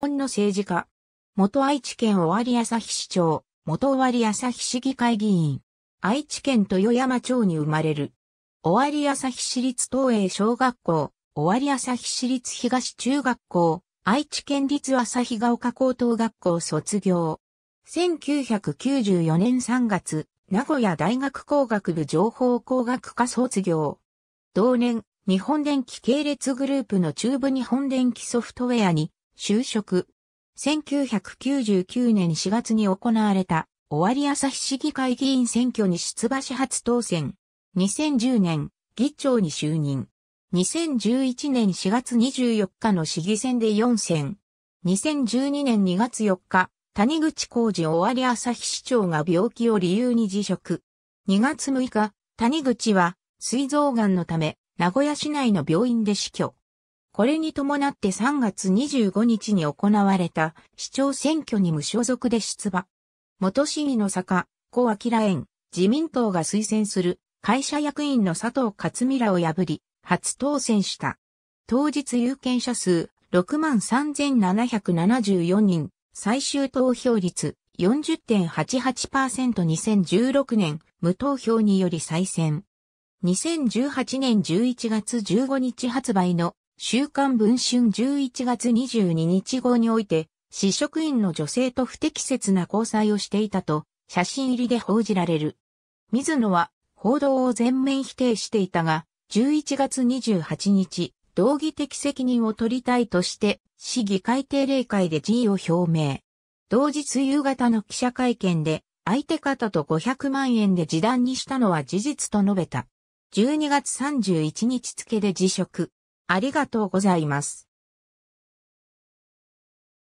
本の政治家。元愛知県尾張日市長、元尾張日市議会議員。愛知県豊山町に生まれる。尾張日市立東映小学校、尾張日市立東中学校、愛知県立日が丘高等学校卒業。1994年3月、名古屋大学工学部情報工学科卒業。同年、日本電機系列グループの中部日本電機ソフトウェアに就職。1999年4月に行われた、尾張朝日市議会議員選挙に出馬し初当選。2010年、議長に就任。2011年4月24日の市議選で4選。2012年2月4日、谷口浩二尾張朝日市長が病気を理由に辞職。2月6日、谷口は、膵臓癌のため、名古屋市内の病院で死去。これに伴って3月25日に行われた市長選挙に無所属で出馬。元市議の坂、小明園、自民党が推薦する会社役員の佐藤勝美らを破り、初当選した。当日有権者数63,774人、最終投票率 40.88%2016 年無投票により再選。2018年11月15日発売の週刊文春11月22日号において、市職員の女性と不適切な交際をしていたと、写真入りで報じられる。水野は、報道を全面否定していたが、11月28日、道義的責任を取りたいとして、市議会定例会で辞意を表明。同日夕方の記者会見で、相手方と500万円で示談にしたのは事実と述べた。12月31日付で辞職。ありがとうございます。